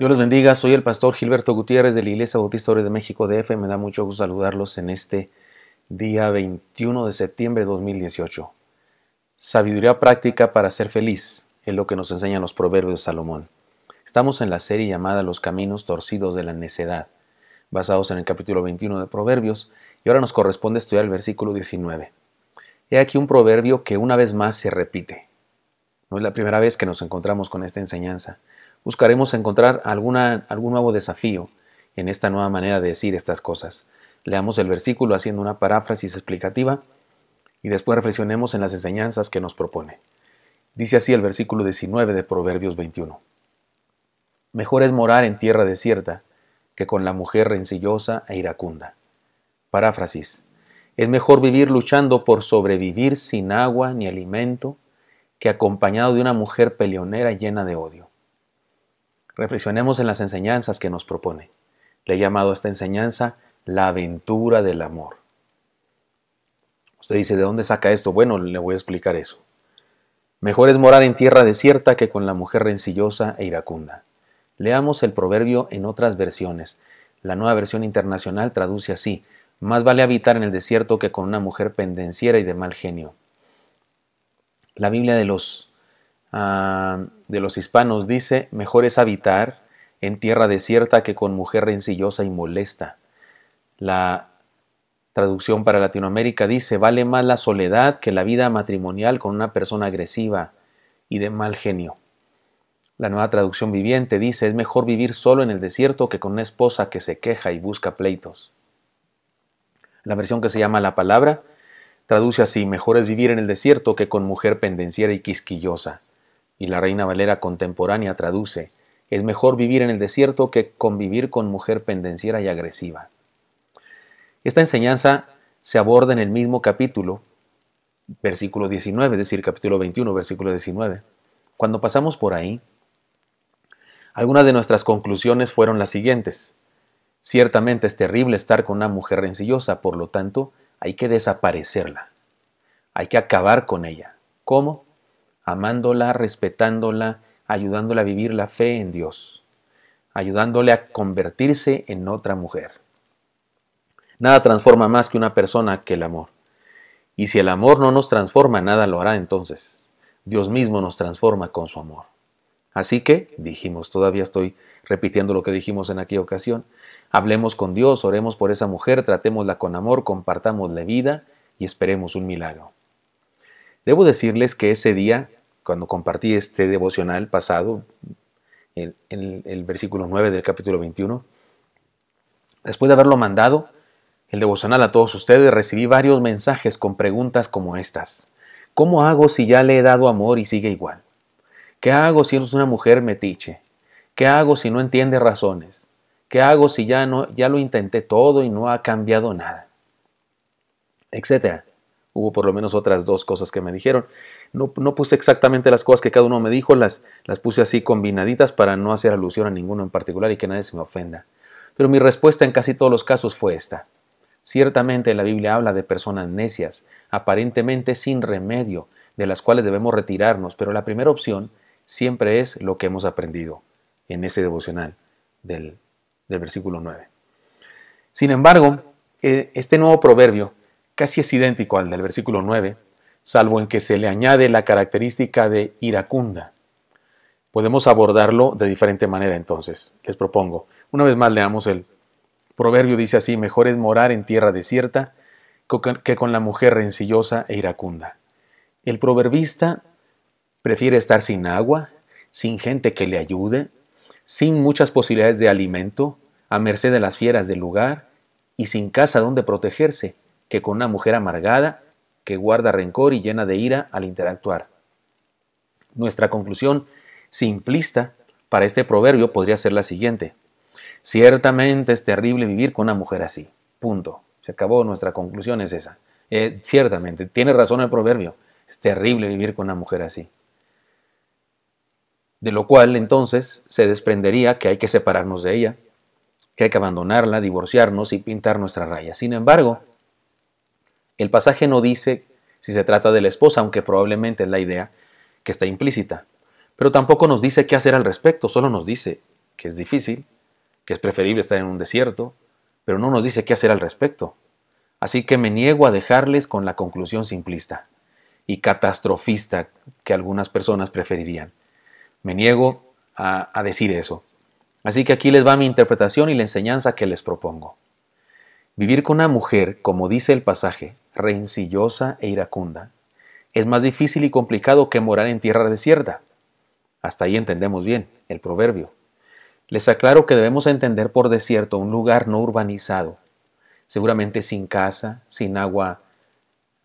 Dios los bendiga, soy el pastor Gilberto Gutiérrez de la Iglesia Bautista de México DF. Me da mucho gusto saludarlos en este día 21 de septiembre de 2018. Sabiduría práctica para ser feliz es lo que nos enseñan los proverbios de Salomón. Estamos en la serie llamada Los caminos torcidos de la necedad, basados en el capítulo 21 de Proverbios, y ahora nos corresponde estudiar el versículo 19. He aquí un proverbio que una vez más se repite. No es la primera vez que nos encontramos con esta enseñanza buscaremos encontrar algún nuevo desafío en esta nueva manera de decir estas cosas. Leamos el versículo haciendo una paráfrasis explicativa y después reflexionemos en las enseñanzas que nos propone. Dice así el versículo 19 de Proverbios 21. Mejor es morar en tierra desierta que con la mujer rencillosa e iracunda. Paráfrasis. Es mejor vivir luchando por sobrevivir sin agua ni alimento que acompañado de una mujer peleonera llena de odio. Reflexionemos en las enseñanzas que nos propone. Le he llamado a esta enseñanza la aventura del amor. Usted dice, ¿de dónde saca esto? Bueno, le voy a explicar eso. Mejor es morar en tierra desierta que con la mujer rencillosa e iracunda. Leamos el proverbio en otras versiones. La nueva versión internacional traduce así, más vale habitar en el desierto que con una mujer pendenciera y de mal genio. La Biblia de los Ah, de los hispanos dice, mejor es habitar en tierra desierta que con mujer rencillosa y molesta. La traducción para Latinoamérica dice, vale más la soledad que la vida matrimonial con una persona agresiva y de mal genio. La nueva traducción viviente dice, es mejor vivir solo en el desierto que con una esposa que se queja y busca pleitos. La versión que se llama La Palabra traduce así, mejor es vivir en el desierto que con mujer pendenciera y quisquillosa. Y la Reina Valera contemporánea traduce, es mejor vivir en el desierto que convivir con mujer pendenciera y agresiva. Esta enseñanza se aborda en el mismo capítulo, versículo 19, es decir, capítulo 21, versículo 19. Cuando pasamos por ahí, algunas de nuestras conclusiones fueron las siguientes. Ciertamente es terrible estar con una mujer rencillosa, por lo tanto, hay que desaparecerla. Hay que acabar con ella. ¿Cómo? amándola, respetándola, ayudándola a vivir la fe en Dios, ayudándole a convertirse en otra mujer. Nada transforma más que una persona que el amor. Y si el amor no nos transforma, nada lo hará entonces. Dios mismo nos transforma con su amor. Así que, dijimos, todavía estoy repitiendo lo que dijimos en aquella ocasión, hablemos con Dios, oremos por esa mujer, tratémosla con amor, compartamos la vida y esperemos un milagro. Debo decirles que ese día, cuando compartí este devocional pasado, en el, versículo 9 del capítulo 21, después de haberlo mandado, el devocional a todos ustedes, recibí varios mensajes con preguntas como estas. ¿Cómo hago si ya le he dado amor y sigue igual? ¿Qué hago si es una mujer metiche? ¿Qué hago si no entiende razones? ¿Qué hago si ya, no, ya lo intenté todo y no ha cambiado nada? Etcétera hubo por lo menos otras dos cosas que me dijeron. No, puse exactamente las cosas que cada uno me dijo, las, las puse así combinaditas para no hacer alusión a ninguno en particular y que nadie se me ofenda. Pero mi respuesta en casi todos los casos fue esta. Ciertamente la Biblia habla de personas necias, aparentemente sin remedio, de las cuales debemos retirarnos, pero la primera opción siempre es lo que hemos aprendido en ese devocional del, del versículo 9. Sin embargo, eh, este nuevo proverbio casi es idéntico al del versículo 9, salvo en que se le añade la característica de iracunda. Podemos abordarlo de diferente manera entonces, les propongo. Una vez más leamos el proverbio, dice así, mejor es morar en tierra desierta que con la mujer rencillosa e iracunda. El proverbista prefiere estar sin agua, sin gente que le ayude, sin muchas posibilidades de alimento, a merced de las fieras del lugar y sin casa donde protegerse, que con una mujer amargada que guarda rencor y llena de ira al interactuar. Nuestra conclusión simplista para este proverbio podría ser la siguiente. Ciertamente es terrible vivir con una mujer así. Punto. Se acabó, nuestra conclusión es esa. Eh, ciertamente, tiene razón el proverbio. Es terrible vivir con una mujer así. De lo cual entonces se desprendería que hay que separarnos de ella, que hay que abandonarla, divorciarnos y pintar nuestra raya. Sin embargo, el pasaje no dice si se trata de la esposa, aunque probablemente es la idea que está implícita. Pero tampoco nos dice qué hacer al respecto, solo nos dice que es difícil, que es preferible estar en un desierto, pero no nos dice qué hacer al respecto. Así que me niego a dejarles con la conclusión simplista y catastrofista que algunas personas preferirían. Me niego a, a decir eso. Así que aquí les va mi interpretación y la enseñanza que les propongo. Vivir con una mujer, como dice el pasaje, rencillosa e iracunda, es más difícil y complicado que morar en tierra desierta. Hasta ahí entendemos bien el proverbio. Les aclaro que debemos entender por desierto un lugar no urbanizado, seguramente sin casa, sin agua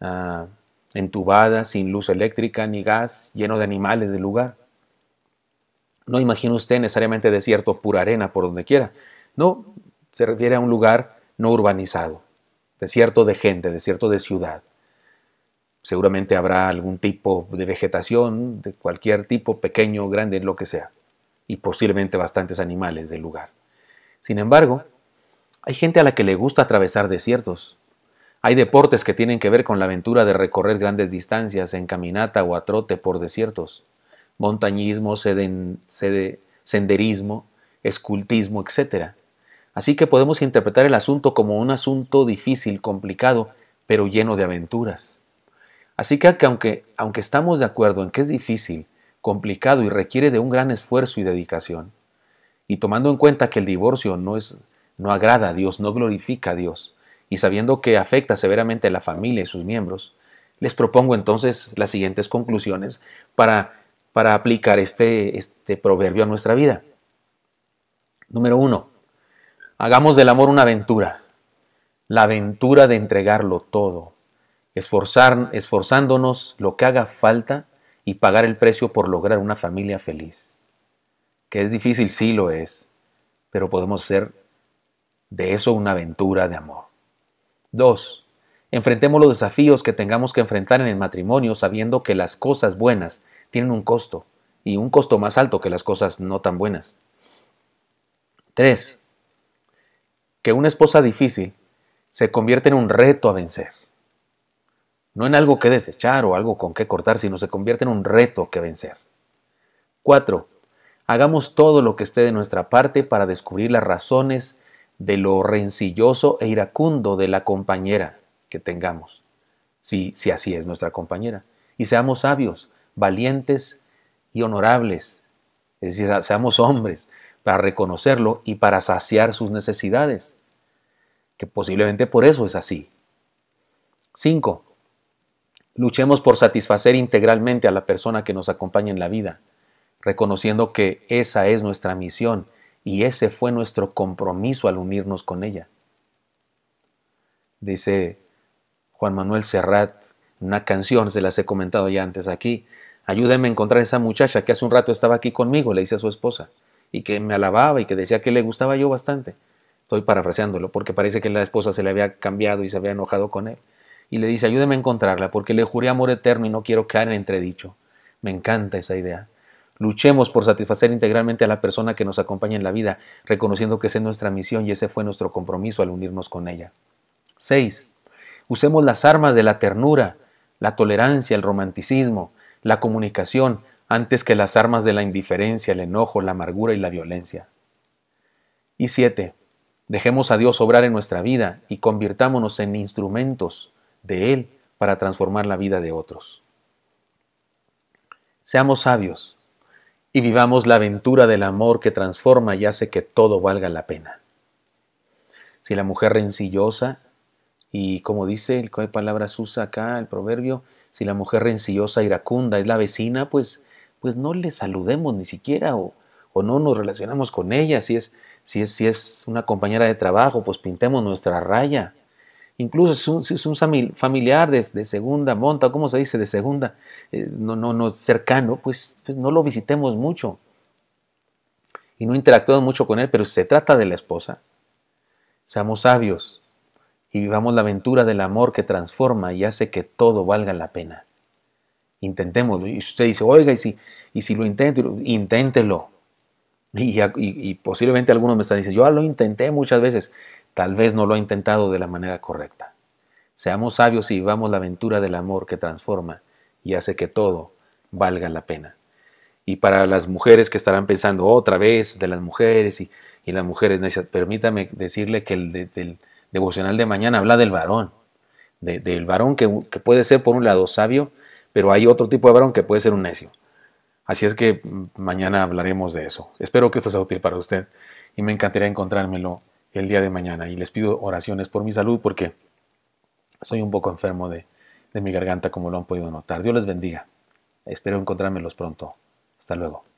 ah, entubada, sin luz eléctrica ni gas, lleno de animales del lugar. No imagina usted necesariamente desierto pura arena por donde quiera. No, se refiere a un lugar no urbanizado, desierto de gente, desierto de ciudad. Seguramente habrá algún tipo de vegetación, de cualquier tipo, pequeño, grande, lo que sea, y posiblemente bastantes animales del lugar. Sin embargo, hay gente a la que le gusta atravesar desiertos. Hay deportes que tienen que ver con la aventura de recorrer grandes distancias en caminata o a trote por desiertos. Montañismo, senderismo, escultismo, etc. Así que podemos interpretar el asunto como un asunto difícil, complicado, pero lleno de aventuras. Así que aunque, aunque estamos de acuerdo en que es difícil, complicado y requiere de un gran esfuerzo y dedicación, y tomando en cuenta que el divorcio no, es, no agrada a Dios, no glorifica a Dios, y sabiendo que afecta severamente a la familia y sus miembros, les propongo entonces las siguientes conclusiones para, para aplicar este, este proverbio a nuestra vida. Número uno, Hagamos del amor una aventura, la aventura de entregarlo todo, esforzándonos lo que haga falta y pagar el precio por lograr una familia feliz. Que es difícil, sí lo es, pero podemos hacer de eso una aventura de amor. Dos. Enfrentemos los desafíos que tengamos que enfrentar en el matrimonio sabiendo que las cosas buenas tienen un costo y un costo más alto que las cosas no tan buenas. 3 que una esposa difícil se convierte en un reto a vencer. No en algo que desechar o algo con que cortar, sino se convierte en un reto que vencer. Cuatro, Hagamos todo lo que esté de nuestra parte para descubrir las razones de lo rencilloso e iracundo de la compañera que tengamos, si, si así es nuestra compañera. Y seamos sabios, valientes y honorables, es decir, seamos hombres para reconocerlo y para saciar sus necesidades que posiblemente por eso es así. 5. Luchemos por satisfacer integralmente a la persona que nos acompaña en la vida, reconociendo que esa es nuestra misión y ese fue nuestro compromiso al unirnos con ella. Dice Juan Manuel Serrat, una canción, se las he comentado ya antes aquí, ayúdeme a encontrar a esa muchacha que hace un rato estaba aquí conmigo, le dice a su esposa, y que me alababa y que decía que le gustaba yo bastante. Estoy parafraseándolo, porque parece que la esposa se le había cambiado y se había enojado con él. Y le dice, ayúdeme a encontrarla, porque le juré amor eterno y no quiero caer en entredicho. Me encanta esa idea. Luchemos por satisfacer integralmente a la persona que nos acompaña en la vida, reconociendo que esa es nuestra misión y ese fue nuestro compromiso al unirnos con ella. 6. Usemos las armas de la ternura, la tolerancia, el romanticismo, la comunicación, antes que las armas de la indiferencia, el enojo, la amargura y la violencia. Y 7. Dejemos a Dios obrar en nuestra vida y convirtámonos en instrumentos de Él para transformar la vida de otros. Seamos sabios y vivamos la aventura del amor que transforma y hace que todo valga la pena. Si la mujer rencillosa, y como dice, el palabras usa acá el proverbio? Si la mujer rencillosa, iracunda, es la vecina, pues, pues no le saludemos ni siquiera o, o no nos relacionamos con ella. Si es, si es, una compañera de trabajo, pues pintemos nuestra raya. Incluso si es un, familiar de, segunda monta, ¿cómo se dice? De segunda, eh, no, no, no cercano, pues, pues, no lo visitemos mucho. Y no interactuemos mucho con él, pero si se trata de la esposa, seamos sabios y vivamos la aventura del amor que transforma y hace que todo valga la pena. Intentémoslo. Y usted dice, oiga, y si, y si lo intento, inténtelo. Y, posiblemente algunos me están diciendo, yo lo intenté muchas veces, tal vez no lo ha intentado de la manera correcta. Seamos sabios y vivamos la aventura del amor que transforma y hace que todo valga la pena. Y para las mujeres que estarán pensando otra vez de las mujeres y, las mujeres necias, permítame decirle que el del devocional de mañana habla del varón, del varón que puede ser por un lado sabio, pero hay otro tipo de varón que puede ser un necio. Así es que mm, mañana hablaremos de eso. Espero que esto sea útil para usted y me encantaría encontrármelo el día de mañana. Y les pido oraciones por mi salud porque soy un poco enfermo de, de mi garganta, como lo han podido notar. Dios les bendiga. Espero encontrármelos pronto. Hasta luego.